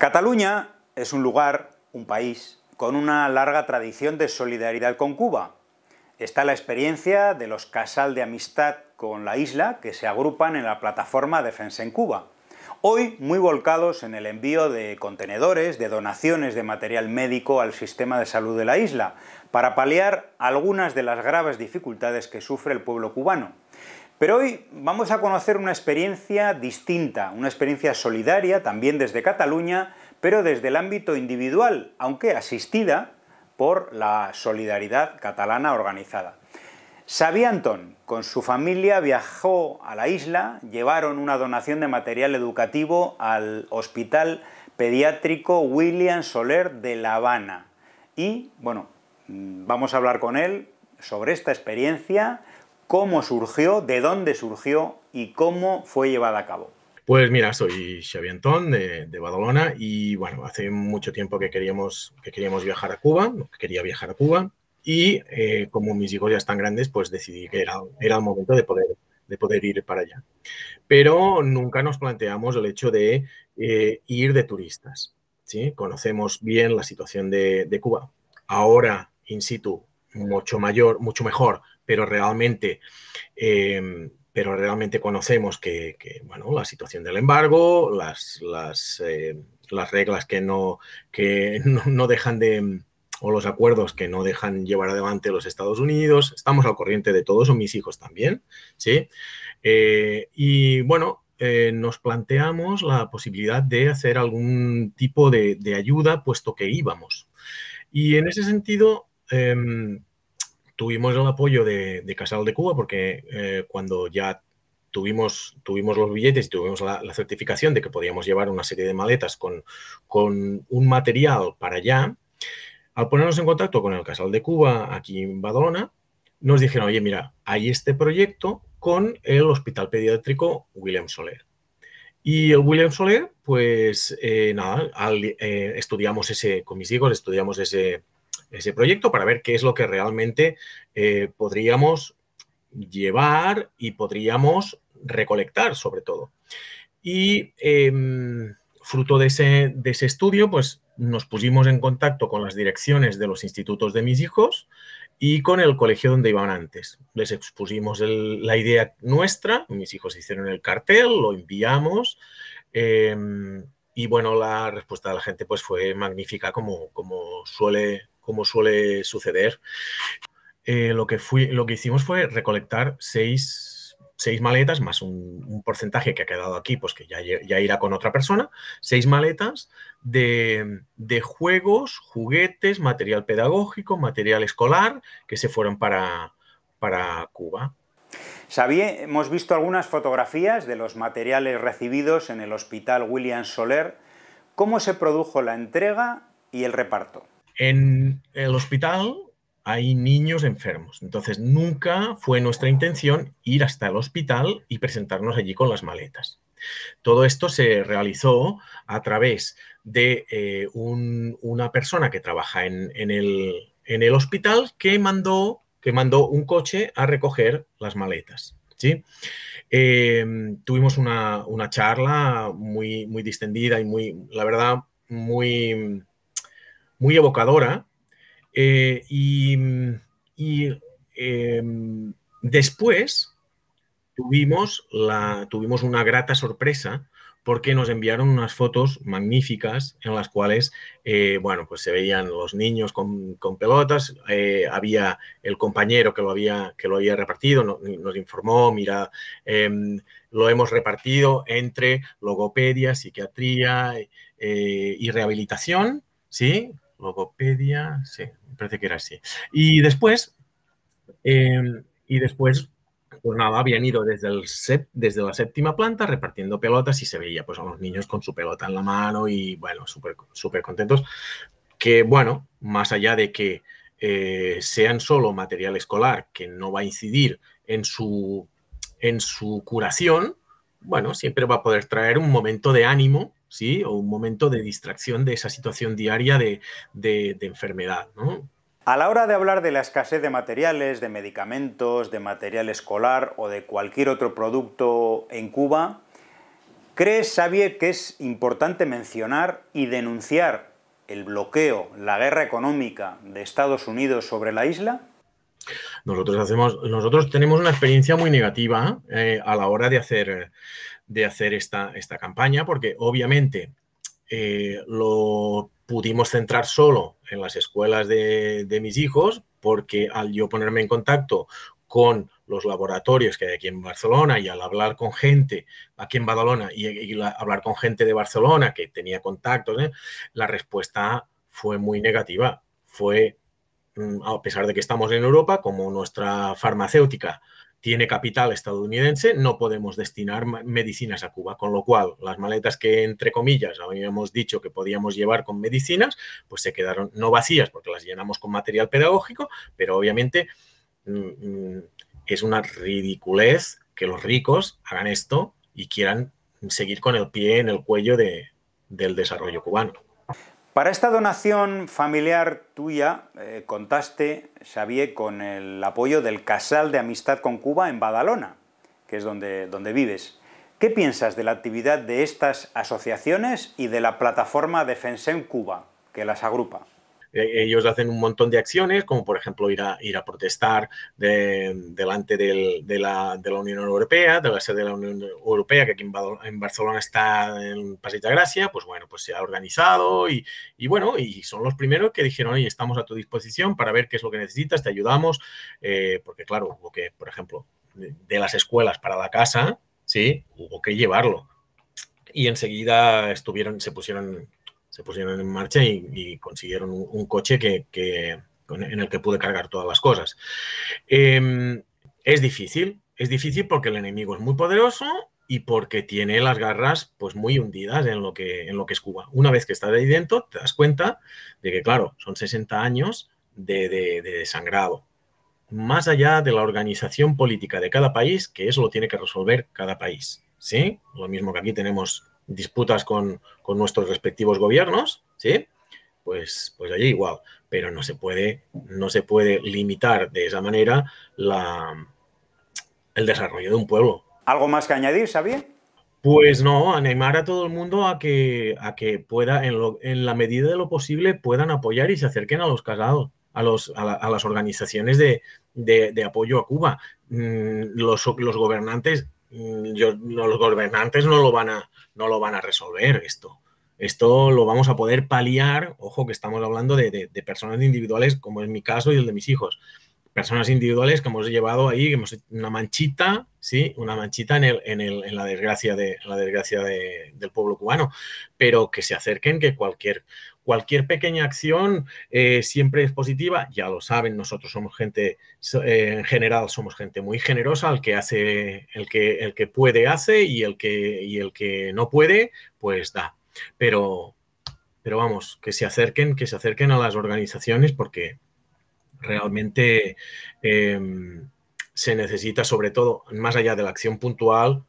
Cataluña es un lugar, un país, con una larga tradición de solidaridad con Cuba. Está la experiencia de los casal de amistad con la isla que se agrupan en la plataforma Defensa en Cuba. Hoy muy volcados en el envío de contenedores, de donaciones de material médico al sistema de salud de la isla, para paliar algunas de las graves dificultades que sufre el pueblo cubano. Pero hoy vamos a conocer una experiencia distinta, una experiencia solidaria, también desde Cataluña, pero desde el ámbito individual, aunque asistida por la solidaridad catalana organizada. Sabi Antón, con su familia, viajó a la isla, llevaron una donación de material educativo al Hospital Pediátrico William Soler de La Habana. Y, bueno, mm, vamos a hablar con él sobre esta experiencia, cómo surgió, de dónde surgió y cómo fue llevada a cabo. Pues mira, soy Xavi Antón de, Badalona y bueno, hace mucho tiempo que queríamos, que queríamos viajar a Cuba, quería viajar a Cuba y eh, como mis hijos ya están grandes, pues decidí que era, el momento de poder, de poder ir para allá. Pero nunca nos planteamos el hecho de eh, ir de turistas. Conocemos bien la situación de, de Cuba. Ahora, in situ, mucho mayor, mucho mejor pero realmente, em, pero realmente conocemos que, bueno, la situación del embargo, las, las, eh, reglas que, no, que no, dejan de, o los acuerdos que no dejan llevar adelante los Estados Unidos. Estamos al corriente de todo son mis hijos también, ¿sí? Eh, y bueno, eh, nos planteamos la posibilidad de hacer algún tipo de, ayuda, puesto que íbamos. Y en ese sentido, em, tuvimos el apoyo de, Casal de Cuba porque eh, cuando ya tuvimos, tuvimos los billetes y tuvimos la, certificación de que podíamos llevar una serie de maletas con, con un material para allá, al ponernos en contacto con el Casal de Cuba aquí en Badalona, nos dijeron, oye, mira, hay este proyecto con el Hospital Pediátrico William Soler. Y el William Soler, pues eh, nada, eh, estudiamos ese, con mis hijos, estudiamos ese, ese proyecto para ver qué es lo que realmente eh, podríamos llevar y podríamos recolectar sobre todo. Y em, fruto de ese, de ese estudio, pues nos pusimos en contacto con las direcciones de los institutos de mis hijos y con el colegio donde iban antes. Les expusimos la idea nuestra, mis hijos hicieron el cartel, lo enviamos em, y bueno, la respuesta de la gente pues fue magnífica como, como suele como suele suceder. Eh, lo, que lo que hicimos fue recolectar seis, maletas, más un, porcentaje que ha quedado aquí, pues que ya, irá con otra persona, seis maletas de, juegos, juguetes, material pedagógico, material escolar, que se fueron para, para Cuba. Sabía, hemos visto algunas fotografías de los materiales recibidos en el Hospital William Soler. ¿Cómo se produjo la entrega y el reparto? En el hospital hay niños enfermos, entonces nunca fue nuestra intención ir hasta el hospital y presentarnos allí con las maletas. Todo esto se realizó a través de eh, una persona que trabaja en, el, hospital que mandó, que mandó, un coche a recoger las maletas. ¿sí? Eh, tuvimos una, charla muy, muy, distendida y muy, la verdad, muy, muy evocadora eh, y, em, después tuvimos, la, tuvimos una grata sorpresa porque nos enviaron unas fotos magníficas en las cuales, eh, bueno, pues se veían los niños con, con pelotas, eh, había el compañero que lo había, que lo había repartido, nos informó, mira, em, lo hemos repartido entre logopedia, psiquiatría y rehabilitación, ¿sí? Logopedia, sí, parece que era así. Y después, em, y después, pues nada, habían ido desde, el desde la séptima planta repartiendo pelotas y se veía pues a los niños con su pelota en la mano y bueno, súper super contentos. Que bueno, más allá de que eh, sean solo material escolar que no va a incidir en su, en su curación, bueno, siempre va a poder traer un momento de ánimo ¿sí? O un momento de distracción de esa situación diaria de, enfermedad, A la hora de hablar de la escasez de materiales, de medicamentos, de material escolar o de cualquier otro producto en Cuba, ¿crees, Xavier, que es importante mencionar y denunciar el bloqueo, la guerra económica de Estados Unidos sobre la isla? Nosotros hacemos, nosotros tenemos una experiencia muy negativa eh, a la hora de hacer, de hacer esta, esta campaña, porque obviamente eh, lo pudimos centrar solo en las escuelas de, mis hijos, porque al yo ponerme en contacto con los laboratorios que hay aquí en Barcelona y al hablar con gente aquí en Badalona y, hablar con gente de Barcelona que tenía contactos, eh, la respuesta fue muy negativa. Fue Mm, a pesar de que estamos en Europa, como nuestra farmacéutica tiene capital estadounidense, no podemos destinar medicinas a Cuba, con lo cual las maletas que, entre comillas, habíamos dicho que podíamos llevar con medicinas, pues se quedaron no vacías porque las llenamos con material pedagógico, pero obviamente mm, mm, es una ridiculez que los ricos hagan esto y quieran seguir con el pie en el cuello del desarrollo cubano. Para esta donación familiar tuya eh, contaste, Xavier, con el apoyo del Casal de Amistad con Cuba en Badalona, que es donde, vives. ¿Qué piensas de la actividad de estas asociaciones y de la plataforma en Cuba, que las agrupa? Eh, ellos hacen un montón de acciones, como por ejemplo ir a, ir a protestar delante de, la, de, la, Unión Europea, de la sede de la Unión Europea, que aquí en, Barcelona está en Pasita Gracia, pues bueno, pues se ha organizado y, y, bueno, y son los primeros que dijeron, oye, estamos a tu disposición para ver qué es lo que necesitas, te ayudamos, eh, porque claro, hubo que, por ejemplo, de, las escuelas para la casa, sí, hubo que llevarlo. Y enseguida estuvieron, se pusieron pusieron en marcha y, consiguieron un, coche que, en el que pude cargar todas las cosas. Em, es difícil, es difícil porque el enemigo es muy poderoso y porque tiene las garras pues muy hundidas en lo que, en lo que es Cuba. Una vez que estás ahí dentro, te das cuenta de que, claro, son 60 años de, de, sangrado más allá de la organización política de cada país, que eso lo tiene que resolver cada país. ¿Sí? Lo mismo que aquí tenemos disputas con, con nuestros respectivos gobiernos, ¿sí? Pues, pues allí igual, pero no se puede, no se puede limitar de esa manera la, el desarrollo de un pueblo. ¿Algo más que añadir, Xavier? Pues no, animar a todo el mundo a que, a que pueda, en, en la medida de lo posible, puedan apoyar y se acerquen a los casados, a, los, a, las organizaciones de, de, de, apoyo a Cuba. Mm, los, los gobernantes Mm, yo, los gobernantes no lo, van a, no lo van a resolver esto. Esto lo vamos a poder paliar, ojo que estamos hablando de, de personas individuales como es mi caso y el de mis hijos, personas individuales que hemos llevado ahí, que hemos hecho una manchita, sí, una manchita en, el, en, el, en la desgracia, de, la desgracia del pueblo cubano, pero que se acerquen, que cualquier, cualquier pequeña acción eh, siempre es positiva, ya lo saben, nosotros somos gente, eh, en general somos gente muy generosa, el que hace, el que, el que puede hace y el que, y el que no puede, pues da, pero... Pero vamos, que se acerquen, que se acerquen a las organizaciones porque, Realmente em, se necesita, sobre todo, más allá de la acción puntual,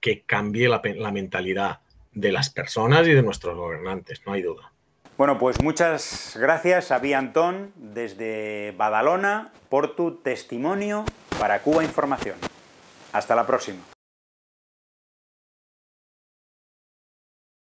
que cambie la, mentalidad de las personas y de nuestros gobernantes, no hay duda. Bueno, pues muchas gracias a Antón desde Badalona por tu testimonio para Cuba Información. Hasta la próxima.